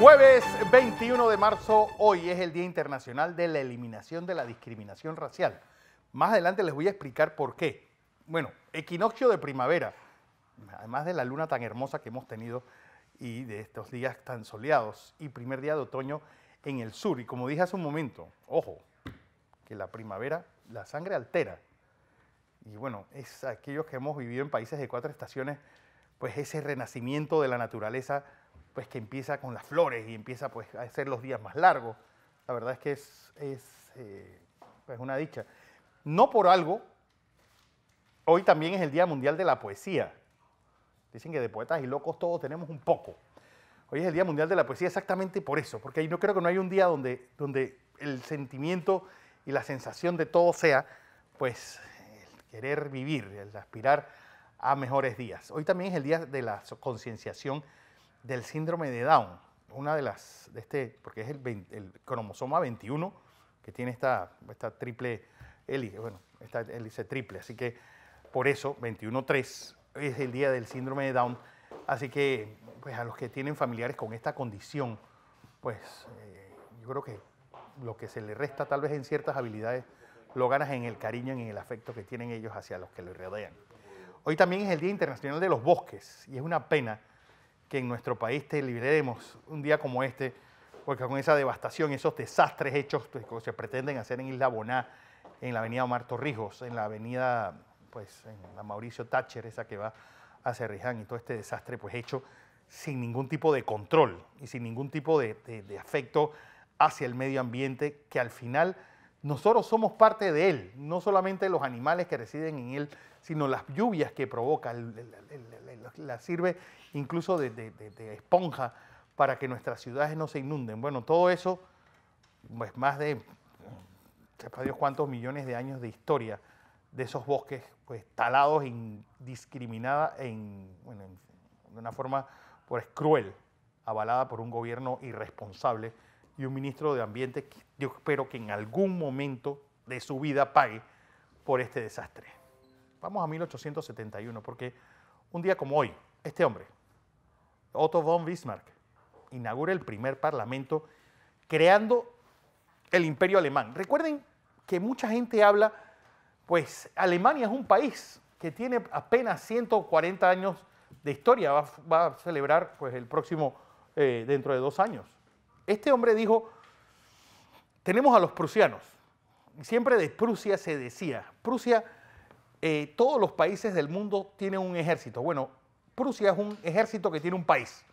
Jueves 21 de marzo, hoy es el Día Internacional de la Eliminación de la Discriminación Racial. Más adelante les voy a explicar por qué. Bueno, equinoccio de primavera, además de la luna tan hermosa que hemos tenido y de estos días tan soleados y primer día de otoño en el sur. Y como dije hace un momento, ojo, que la primavera, la sangre altera. Y bueno, es aquellos que hemos vivido en países de cuatro estaciones, pues ese renacimiento de la naturaleza pues que empieza con las flores y empieza pues a ser los días más largos. La verdad es que es, eh, es una dicha. No por algo, hoy también es el Día Mundial de la Poesía. Dicen que de poetas y locos todos tenemos un poco. Hoy es el Día Mundial de la Poesía exactamente por eso, porque yo creo que no hay un día donde, donde el sentimiento y la sensación de todo sea, pues, el querer vivir, el aspirar a mejores días. Hoy también es el Día de la Concienciación del síndrome de Down, una de las, de este, porque es el, cromosoma 21 que tiene esta, esta triple hélice, bueno, esta hélice triple, así que por eso 21.3 es el día del síndrome de Down, así que pues, a los que tienen familiares con esta condición, pues eh, yo creo que lo que se les resta tal vez en ciertas habilidades lo ganas en el cariño y en el afecto que tienen ellos hacia los que los rodean. Hoy también es el Día Internacional de los Bosques y es una pena que en nuestro país te liberemos un día como este, porque con esa devastación, esos desastres hechos que se pretenden hacer en Isla Boná, en la avenida Omar Torrijos, en la avenida, pues, en la Mauricio Thatcher, esa que va a Cerriján, y todo este desastre, pues, hecho sin ningún tipo de control y sin ningún tipo de afecto hacia el medio ambiente, que al final nosotros somos parte de Él, no solamente los animales que residen en Él, sino las lluvias que provoca, la sirve incluso de, esponja para que nuestras ciudades no se inunden. Bueno, todo eso, pues más de, sepa Dios cuántos millones de años de historia de esos bosques, pues, talados indiscriminada en, de una forma pues, cruel, avalada por un gobierno irresponsable y un ministro de Ambiente yo espero que en algún momento de su vida pague por este desastre. Vamos a 1871, porque un día como hoy, este hombre, Otto von Bismarck, inaugura el primer parlamento creando el imperio alemán. Recuerden que mucha gente habla, pues Alemania es un país que tiene apenas 140 años de historia, va, a celebrar pues, el próximo, eh, dentro de dos años. Este hombre dijo, tenemos a los prusianos. Siempre de Prusia se decía, Prusia, eh, todos los países del mundo tienen un ejército. Bueno, Prusia es un ejército que tiene un país.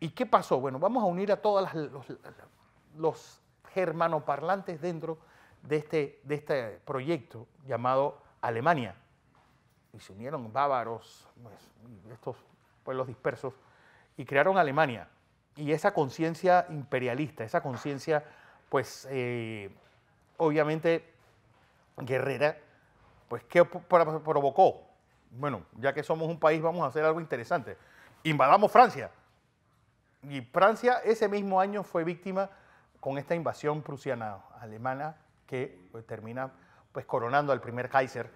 ¿Y qué pasó? Bueno, vamos a unir a todos los, los germanoparlantes dentro de este, de este proyecto llamado Alemania. Y se unieron bávaros, pues, estos pueblos dispersos, y crearon Alemania y esa conciencia imperialista, esa conciencia, pues, eh, obviamente guerrera, pues, ¿qué provocó? Bueno, ya que somos un país, vamos a hacer algo interesante. Invadamos Francia. Y Francia ese mismo año fue víctima con esta invasión prusiana alemana que pues, termina pues coronando al primer Kaiser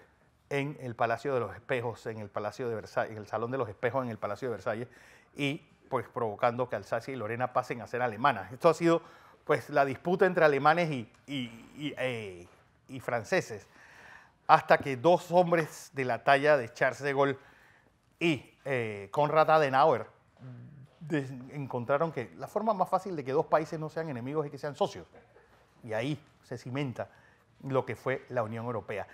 en el Palacio de los Espejos, en el Palacio de Versalles, en el Salón de los Espejos en el Palacio de Versalles y pues, provocando que Alsacia y Lorena pasen a ser alemanas. Esto ha sido pues la disputa entre alemanes y, eh, franceses, hasta que dos hombres de la talla de Charles de Gaulle y eh, Konrad Adenauer encontraron que la forma más fácil de que dos países no sean enemigos es que sean socios. Y ahí se cimenta lo que fue la Unión Europea.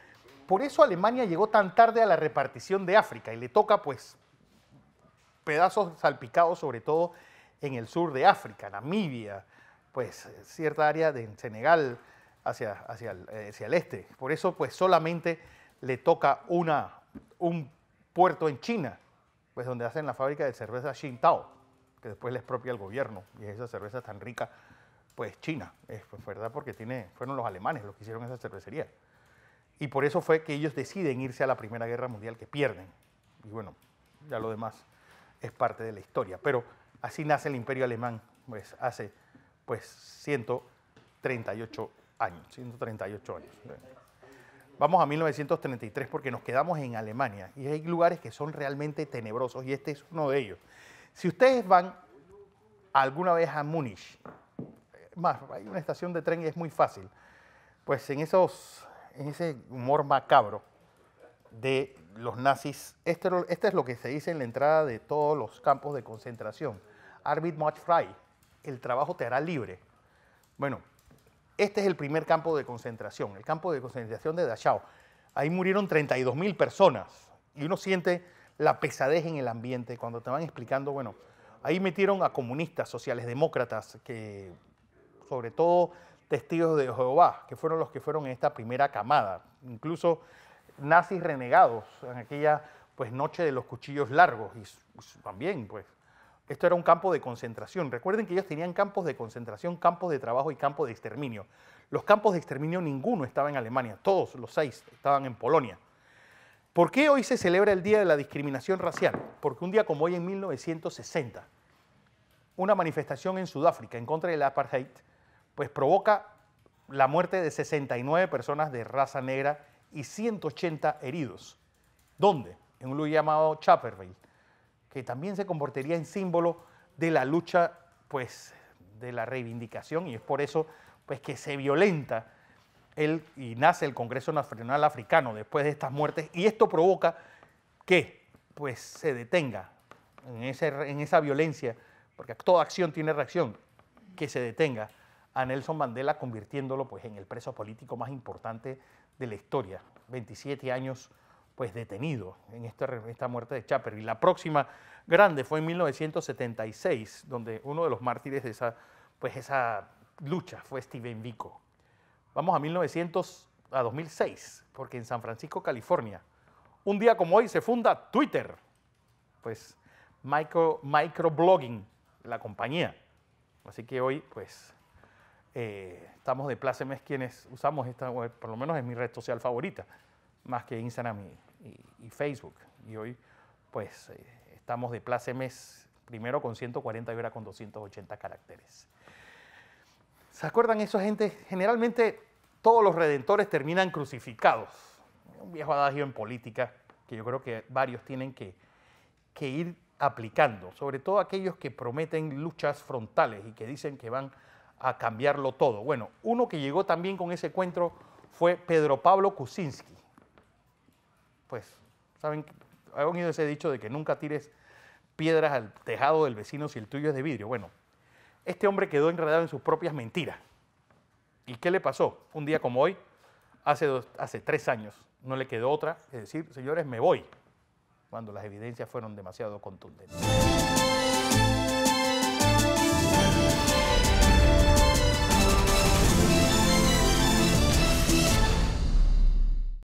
Por eso Alemania llegó tan tarde a la repartición de África y le toca pues pedazos salpicados sobre todo en el sur de África, Namibia, pues eh, cierta área de Senegal hacia, hacia, el, eh, hacia el este. Por eso pues solamente le toca una, un puerto en China, pues donde hacen la fábrica de cerveza Xintao, que después les propia el gobierno y esa cerveza tan rica pues China, es pues, verdad, porque tiene, fueron los alemanes los que hicieron esa cervecería. Y por eso fue que ellos deciden irse a la Primera Guerra Mundial que pierden. Y bueno, ya lo demás es parte de la historia. Pero así nace el imperio alemán pues, hace pues, 138 años. 138 años. Vamos a 1933 porque nos quedamos en Alemania y hay lugares que son realmente tenebrosos y este es uno de ellos. Si ustedes van alguna vez a Múnich, hay una estación de tren y es muy fácil, pues en, esos, en ese humor macabro, de los nazis. Este, este, es lo que se dice en la entrada de todos los campos de concentración. Arbit much frei, el trabajo te hará libre. Bueno, este es el primer campo de concentración, el campo de concentración de Dachau. Ahí murieron 32 mil personas y uno siente la pesadez en el ambiente cuando te van explicando, bueno, ahí metieron a comunistas, sociales demócratas, que sobre todo testigos de Jehová, que fueron los que fueron en esta primera camada. Incluso nazis renegados en aquella pues, noche de los cuchillos largos. Y, también, pues, esto era un campo de concentración. Recuerden que ellos tenían campos de concentración, campos de trabajo y campos de exterminio. Los campos de exterminio ninguno estaba en Alemania, todos los seis estaban en Polonia. ¿Por qué hoy se celebra el Día de la Discriminación Racial? Porque un día como hoy en 1960, una manifestación en Sudáfrica en contra del apartheid, pues provoca la muerte de 69 personas de raza negra y 180 heridos. ¿Dónde? En un lugar llamado Chaperville, que también se convertiría en símbolo de la lucha, pues, de la reivindicación y es por eso, pues, que se violenta el, y nace el Congreso Nacional Africano después de estas muertes y esto provoca que, pues, se detenga en esa violencia, porque toda acción tiene reacción, que se detenga a Nelson Mandela, convirtiéndolo pues, en el preso político más importante de la historia. 27 años pues, detenido en este esta, muerte de Y La próxima grande fue en 1976, donde uno de los mártires de esa, pues, esa lucha fue Steven Vico. Vamos a 1900 a 2006, porque en San Francisco, California, un día como hoy se funda Twitter. Pues micro, microblogging, la compañía. Así que hoy, pues, eh, estamos de plácemes quienes usamos esta web, por lo menos es mi red social favorita, más que Instagram y, Facebook. Y hoy, pues, eh, estamos de plácemes primero con 140 y ahora con 280 caracteres. ¿Se acuerdan eso, gente? Generalmente todos los redentores terminan crucificados. Un viejo adagio en política que yo creo que varios tienen que, que ir aplicando, sobre todo aquellos que prometen luchas frontales y que dicen que van a cambiarlo todo. Bueno, uno que llegó también con ese encuentro fue Pedro Pablo Kuczynski. Pues, ¿saben? ¿Han oído ese dicho de que nunca tires piedras al tejado del vecino si el tuyo es de vidrio? Bueno, este hombre quedó enredado en sus propias mentiras. ¿Y qué le pasó? Un día como hoy, hace, hace tres años, no le quedó otra que decir, señores, me voy, cuando las evidencias fueron demasiado contundentes.